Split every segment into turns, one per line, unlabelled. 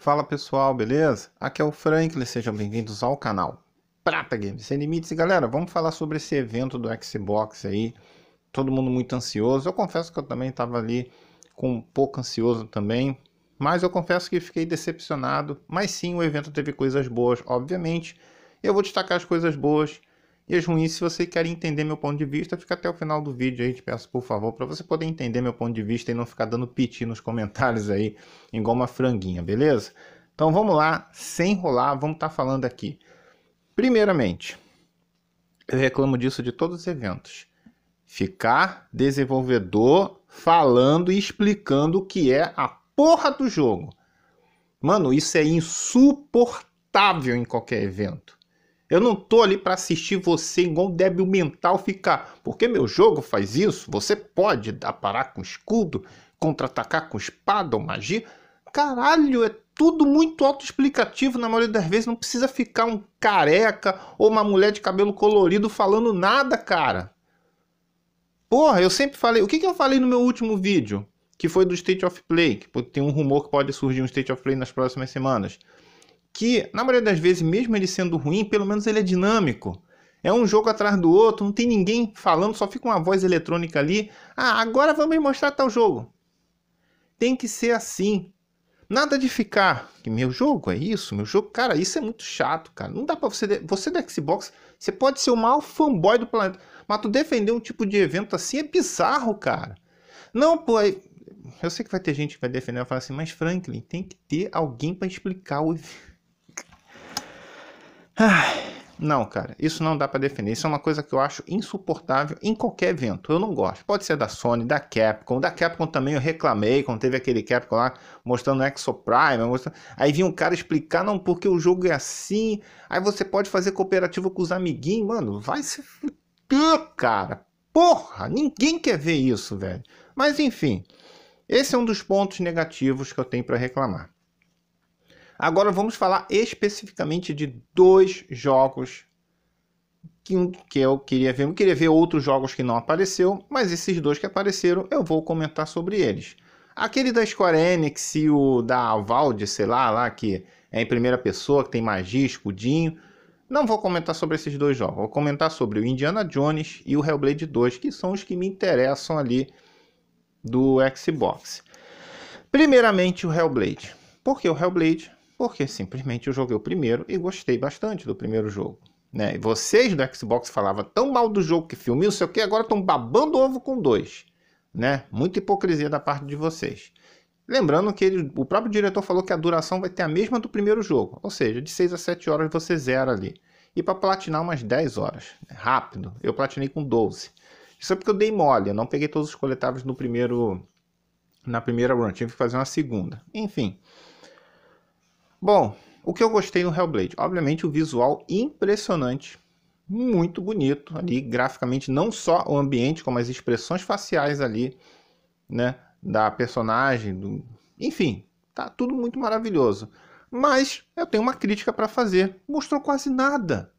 Fala pessoal, beleza? Aqui é o Franklin, sejam bem-vindos ao canal Prata Games Sem Limites. E galera, vamos falar sobre esse evento do Xbox aí, todo mundo muito ansioso. Eu confesso que eu também estava ali com um pouco ansioso também, mas eu confesso que fiquei decepcionado. Mas sim, o evento teve coisas boas, obviamente. Eu vou destacar as coisas boas e as é ruins se você quer entender meu ponto de vista, fica até o final do vídeo aí, te peço por favor, para você poder entender meu ponto de vista e não ficar dando piti nos comentários aí, igual uma franguinha, beleza? Então vamos lá, sem enrolar, vamos estar tá falando aqui. Primeiramente, eu reclamo disso de todos os eventos. Ficar desenvolvedor falando e explicando o que é a porra do jogo. Mano, isso é insuportável em qualquer evento. Eu não tô ali para assistir você igual um débil mental ficar. Porque meu jogo faz isso. Você pode dar parar com escudo, contra-atacar com espada ou magia. Caralho, é tudo muito autoexplicativo. Na maioria das vezes não precisa ficar um careca ou uma mulher de cabelo colorido falando nada, cara. Porra, eu sempre falei. O que, que eu falei no meu último vídeo? Que foi do State of Play. Que tem um rumor que pode surgir um State of Play nas próximas semanas que, na maioria das vezes, mesmo ele sendo ruim, pelo menos ele é dinâmico. É um jogo atrás do outro, não tem ninguém falando, só fica uma voz eletrônica ali. Ah, agora vamos mostrar tal jogo. Tem que ser assim. Nada de ficar, que meu jogo é isso, meu jogo, cara, isso é muito chato, cara. Não dá para você, você da Xbox, você pode ser o maior fanboy do planeta, mas tu defender um tipo de evento assim é bizarro, cara. Não, pô, eu sei que vai ter gente que vai defender, vai falar assim, mas Franklin, tem que ter alguém para explicar o evento não, cara, isso não dá para defender. Isso é uma coisa que eu acho insuportável em qualquer evento. Eu não gosto. Pode ser da Sony, da Capcom. Da Capcom também eu reclamei quando teve aquele Capcom lá mostrando o Exo Prime. Mostrando... Aí vinha um cara explicar, não, porque o jogo é assim. Aí você pode fazer cooperativo com os amiguinhos. Mano, vai se fuder, cara. Porra, ninguém quer ver isso, velho. Mas enfim, esse é um dos pontos negativos que eu tenho para reclamar. Agora vamos falar especificamente de dois jogos que, que eu queria ver. Eu queria ver outros jogos que não apareceu, mas esses dois que apareceram eu vou comentar sobre eles. Aquele da Square Enix e o da Valde, sei lá, lá que é em primeira pessoa, que tem magia, escudinho. Não vou comentar sobre esses dois jogos. Vou comentar sobre o Indiana Jones e o Hellblade 2, que são os que me interessam ali do Xbox. Primeiramente o Hellblade. que o Hellblade porque simplesmente eu joguei o primeiro e gostei bastante do primeiro jogo. Né? E vocês do Xbox falavam tão mal do jogo que filme, não sei o que, agora estão babando ovo com dois. Né? Muita hipocrisia da parte de vocês. Lembrando que ele, o próprio diretor falou que a duração vai ter a mesma do primeiro jogo, ou seja, de 6 a 7 horas você zera ali. E para platinar umas 10 horas, né? rápido. Eu platinei com 12. Isso é porque eu dei mole, eu não peguei todos os coletáveis no primeiro na primeira run, tive que fazer uma segunda. Enfim, Bom, o que eu gostei no Hellblade? Obviamente o visual impressionante, muito bonito ali, graficamente, não só o ambiente, como as expressões faciais ali, né, da personagem, do... enfim, tá tudo muito maravilhoso. Mas eu tenho uma crítica para fazer. Mostrou quase nada.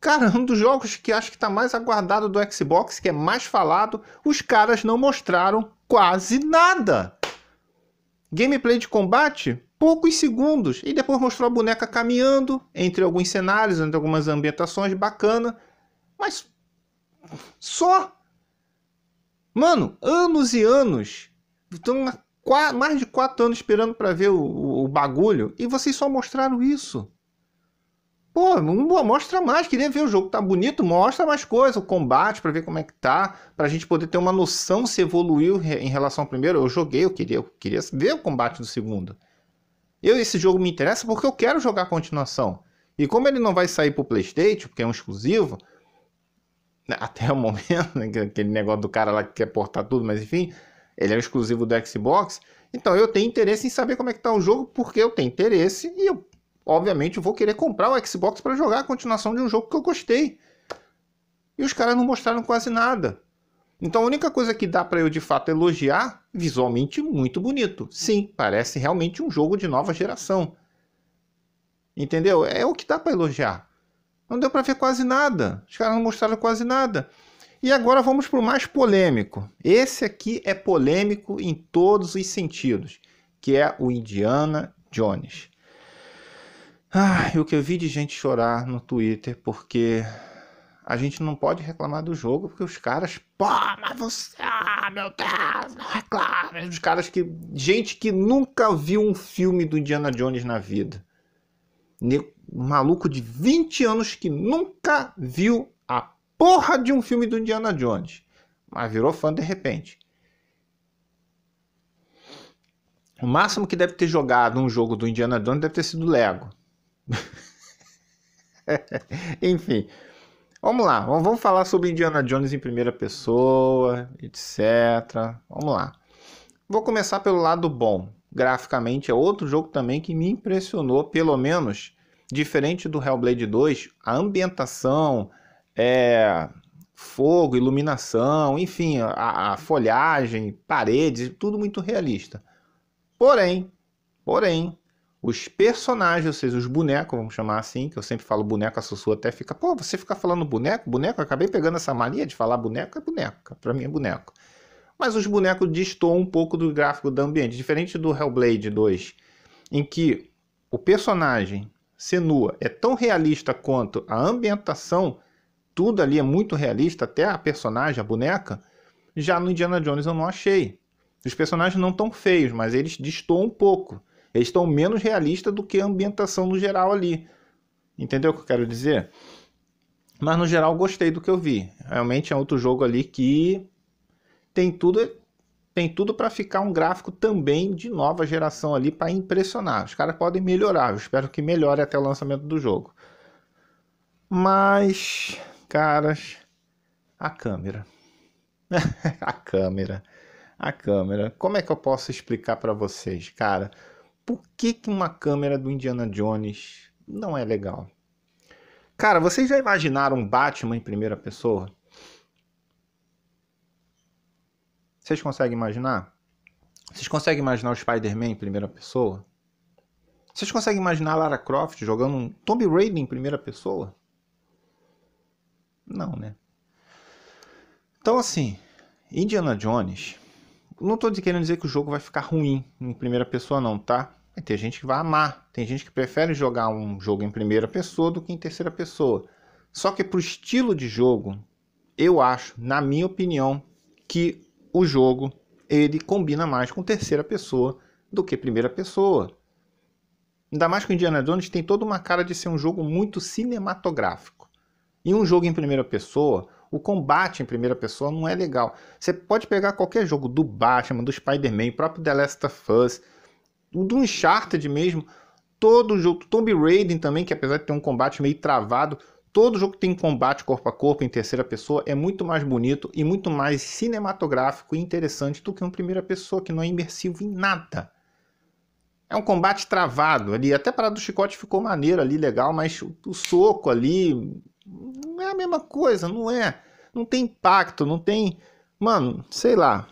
Cara, um dos jogos que acho que está mais aguardado do Xbox, que é mais falado, os caras não mostraram quase nada. Gameplay de combate? poucos segundos e depois mostrou a boneca caminhando entre alguns cenários, entre algumas ambientações bacana, mas só mano, anos e anos, então mais de quatro anos esperando para ver o, o, o, bagulho e vocês só mostraram isso. Pô, mostra mais, queria ver o jogo, tá bonito, mostra mais coisa, o combate para ver como é que tá, pra gente poder ter uma noção se evoluiu em relação ao primeiro. Eu joguei, eu queria, eu queria ver o combate do segundo. Eu esse jogo me interessa porque eu quero jogar a continuação. E como ele não vai sair pro PlayStation, porque é um exclusivo, né, até o momento, né, aquele negócio do cara lá que quer portar tudo, mas enfim, ele é um exclusivo do Xbox. Então eu tenho interesse em saber como é que tá o jogo, porque eu tenho interesse e eu, obviamente, vou querer comprar o Xbox para jogar a continuação de um jogo que eu gostei. E os caras não mostraram quase nada. Então a única coisa que dá para eu de fato elogiar, visualmente muito bonito. Sim, parece realmente um jogo de nova geração. Entendeu? É o que dá para elogiar. Não deu para ver quase nada. Os caras não mostraram quase nada. E agora vamos para o mais polêmico. Esse aqui é polêmico em todos os sentidos, que é o Indiana Jones. Ah, o que eu vi de gente chorar no Twitter porque a gente não pode reclamar do jogo, porque os caras, pô, mas você, ah, meu Deus, não reclama. Os caras que. Gente que nunca viu um filme do Indiana Jones na vida. Um maluco de 20 anos que nunca viu a porra de um filme do Indiana Jones, mas virou fã de repente. O máximo que deve ter jogado um jogo do Indiana Jones deve ter sido Lego. Enfim. Vamos lá, vamos falar sobre Indiana Jones em primeira pessoa, etc. Vamos lá. Vou começar pelo lado bom. Graficamente é outro jogo também que me impressionou, pelo menos diferente do Hellblade 2, a ambientação, é, fogo, iluminação, enfim, a, a folhagem, paredes, tudo muito realista. Porém, porém, os personagens, ou seja, os bonecos, vamos chamar assim, que eu sempre falo boneco, a Sussu até fica, pô, você fica falando boneco, boneco, eu acabei pegando essa mania de falar boneco, é boneco, pra mim é boneco. Mas os bonecos distoam um pouco do gráfico do ambiente, diferente do Hellblade 2, em que o personagem Senua é tão realista quanto a ambientação, tudo ali é muito realista, até a personagem, a boneca, já no Indiana Jones eu não achei. Os personagens não tão feios, mas eles distoam um pouco. Eles estão menos realistas do que a ambientação no geral ali. Entendeu o que eu quero dizer? Mas no geral gostei do que eu vi. Realmente é outro jogo ali que tem tudo tem tudo para ficar um gráfico também de nova geração ali para impressionar. Os caras podem melhorar, eu espero que melhore até o lançamento do jogo. Mas, caras, a câmera. a câmera. A câmera. Como é que eu posso explicar para vocês, cara? por que, que uma câmera do Indiana Jones não é legal? Cara, vocês já imaginaram Batman em primeira pessoa? Vocês conseguem imaginar? Vocês conseguem imaginar o Spider-Man em primeira pessoa? Vocês conseguem imaginar Lara Croft jogando um Tomb Raider em primeira pessoa? Não, né? Então, assim, Indiana Jones não tô querendo dizer que o jogo vai ficar ruim em primeira pessoa, não, tá? Tem gente que vai amar, tem gente que prefere jogar um jogo em primeira pessoa do que em terceira pessoa. Só que pro estilo de jogo, eu acho, na minha opinião, que o jogo ele combina mais com terceira pessoa do que primeira pessoa. Ainda mais que o Indiana Jones tem toda uma cara de ser um jogo muito cinematográfico. E um jogo em primeira pessoa, o combate em primeira pessoa não é legal. Você pode pegar qualquer jogo do Batman, do Spider-Man, próprio The Last of Us, do Uncharted mesmo, todo jogo, Tomb Raider também, que apesar de ter um combate meio travado, todo jogo que tem combate corpo a corpo em terceira pessoa é muito mais bonito e muito mais cinematográfico e interessante do que um primeira pessoa que não é imersivo em nada. É um combate travado ali, até a parada do chicote ficou maneiro ali, legal, mas o soco ali, não é a mesma coisa, não é. Não tem impacto, não tem. Mano, sei lá.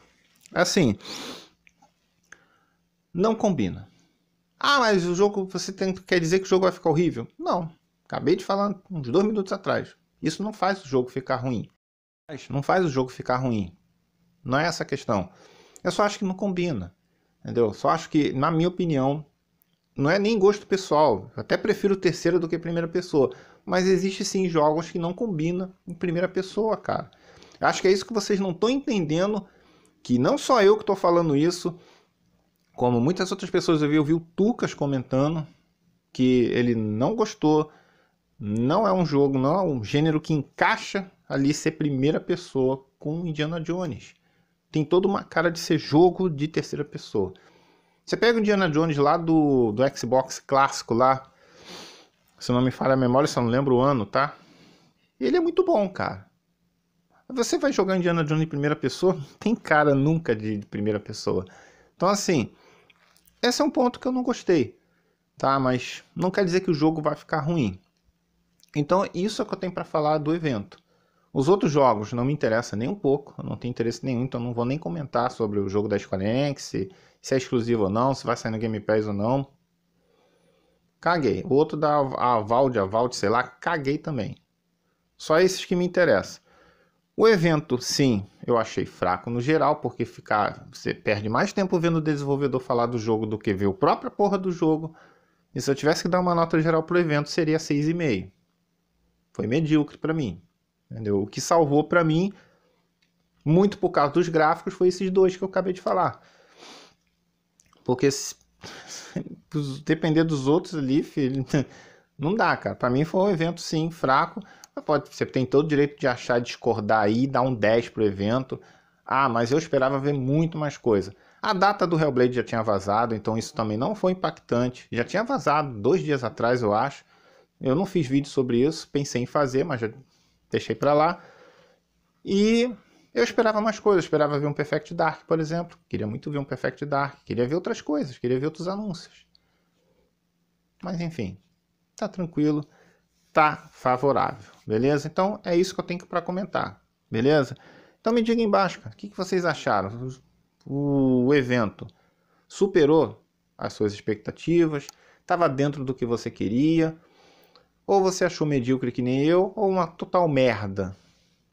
Assim. Não combina. Ah, mas o jogo, você tem, quer dizer que o jogo vai ficar horrível? Não. Acabei de falar uns dois minutos atrás. Isso não faz o jogo ficar ruim. Não faz o jogo ficar ruim. Não é essa a questão. Eu só acho que não combina. Entendeu? Só acho que, na minha opinião, não é nem gosto pessoal. até prefiro terceira do que primeira pessoa. Mas existe sim jogos que não combinam em primeira pessoa, cara. Acho que é isso que vocês não estão entendendo. Que não só eu que estou falando isso, como muitas outras pessoas eu vi, eu vi o Tucas comentando que ele não gostou. Não é um jogo, não é um gênero que encaixa ali ser primeira pessoa com Indiana Jones. Tem toda uma cara de ser jogo de terceira pessoa. Você pega o Indiana Jones lá do, do Xbox clássico lá. Se não me falha a memória, só não lembro o ano, tá? Ele é muito bom, cara. Você vai jogar Indiana Jones em primeira pessoa? Não tem cara nunca de primeira pessoa. Então, assim, esse é um ponto que eu não gostei, tá? Mas não quer dizer que o jogo vai ficar ruim. Então, isso é o que eu tenho para falar do evento. Os outros jogos não me interessam nem um pouco, eu não tenho interesse nenhum, então não vou nem comentar sobre o jogo da Square Enix, se é exclusivo ou não, se vai sair no Game Pass ou não. Caguei. O outro da Avald, Avald, sei lá, caguei também. Só esses que me interessam. O evento, sim, eu achei fraco no geral, porque ficar, você perde mais tempo vendo o desenvolvedor falar do jogo do que ver o própria porra do jogo. E se eu tivesse que dar uma nota geral pro evento, seria 6,5. Foi medíocre para mim. Entendeu? O que salvou para mim, muito por causa dos gráficos, foi esses dois que eu acabei de falar. Porque se, depender dos outros ali, filho, não dá, cara. Para mim foi um evento sim fraco. Pode, você tem todo o direito de achar, discordar aí, dar um 10 pro evento. Ah, mas eu esperava ver muito mais coisa. A data do Hellblade já tinha vazado, então isso também não foi impactante. Já tinha vazado dois dias atrás, eu acho. Eu não fiz vídeo sobre isso, pensei em fazer, mas já deixei para lá. E eu esperava mais coisas, esperava ver um Perfect Dark, por exemplo. Queria muito ver um Perfect Dark, queria ver outras coisas, queria ver outros anúncios. Mas enfim, tá tranquilo, tá favorável, beleza? Então é isso que eu tenho para comentar, beleza? Então me diga embaixo, o que, que vocês acharam? O, o evento superou as suas expectativas? Estava dentro do que você queria? Ou você achou medíocre que nem eu, ou uma total merda?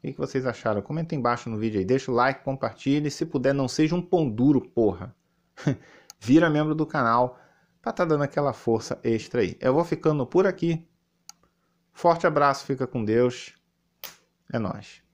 O que vocês acharam? Comenta embaixo no vídeo aí, deixa o like, compartilhe, se puder não seja um pão duro, porra. Vira membro do canal para tá, estar tá dando aquela força extra aí. Eu vou ficando por aqui. Forte abraço, fica com Deus. É nós.